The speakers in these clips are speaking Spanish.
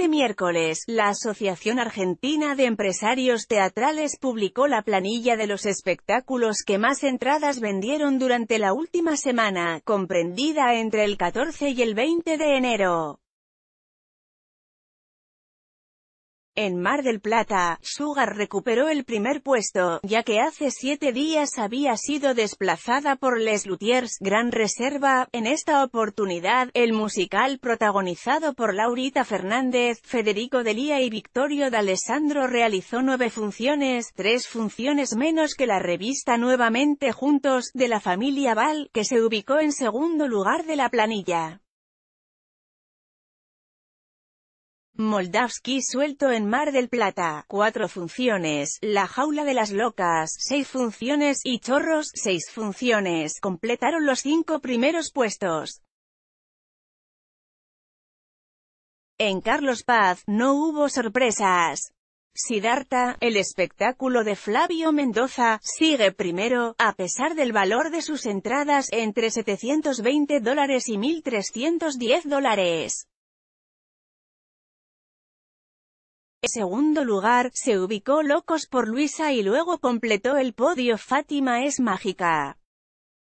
Este miércoles, la Asociación Argentina de Empresarios Teatrales publicó la planilla de los espectáculos que más entradas vendieron durante la última semana, comprendida entre el 14 y el 20 de enero. En Mar del Plata, Sugar recuperó el primer puesto, ya que hace siete días había sido desplazada por Les Luthiers Gran Reserva. En esta oportunidad, el musical protagonizado por Laurita Fernández, Federico Delía y Victorio D'Alessandro realizó nueve funciones, tres funciones menos que la revista Nuevamente Juntos, de la familia Val, que se ubicó en segundo lugar de la planilla. Moldavski suelto en Mar del Plata, cuatro funciones, La Jaula de las Locas, seis funciones y Chorros, seis funciones, completaron los cinco primeros puestos. En Carlos Paz, no hubo sorpresas. Sidarta, el espectáculo de Flavio Mendoza, sigue primero, a pesar del valor de sus entradas entre 720 dólares y 1.310 dólares. En segundo lugar, se ubicó Locos por Luisa y luego completó el podio Fátima es mágica.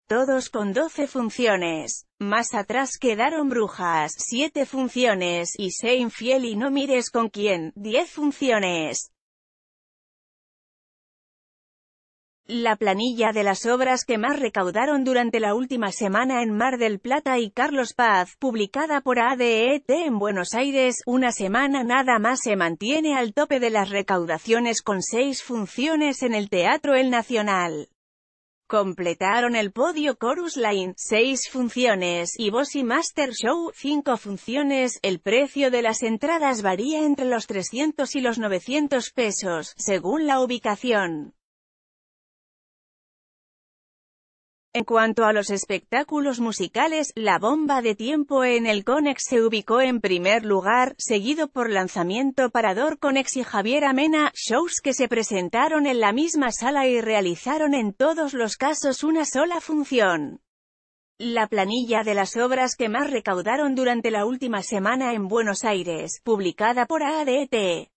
Todos con 12 funciones. Más atrás quedaron Brujas, 7 funciones, y Sé infiel y no mires con quién, 10 funciones. La planilla de las obras que más recaudaron durante la última semana en Mar del Plata y Carlos Paz, publicada por ADET en Buenos Aires, una semana nada más se mantiene al tope de las recaudaciones con seis funciones en el Teatro El Nacional. Completaron el podio Chorus Line, seis funciones, y Bossy Master Show, cinco funciones. El precio de las entradas varía entre los 300 y los 900 pesos, según la ubicación. En cuanto a los espectáculos musicales, La Bomba de Tiempo en el Conex se ubicó en primer lugar, seguido por Lanzamiento Parador Conex y Javier Amena, shows que se presentaron en la misma sala y realizaron en todos los casos una sola función. La planilla de las obras que más recaudaron durante la última semana en Buenos Aires, publicada por ADT.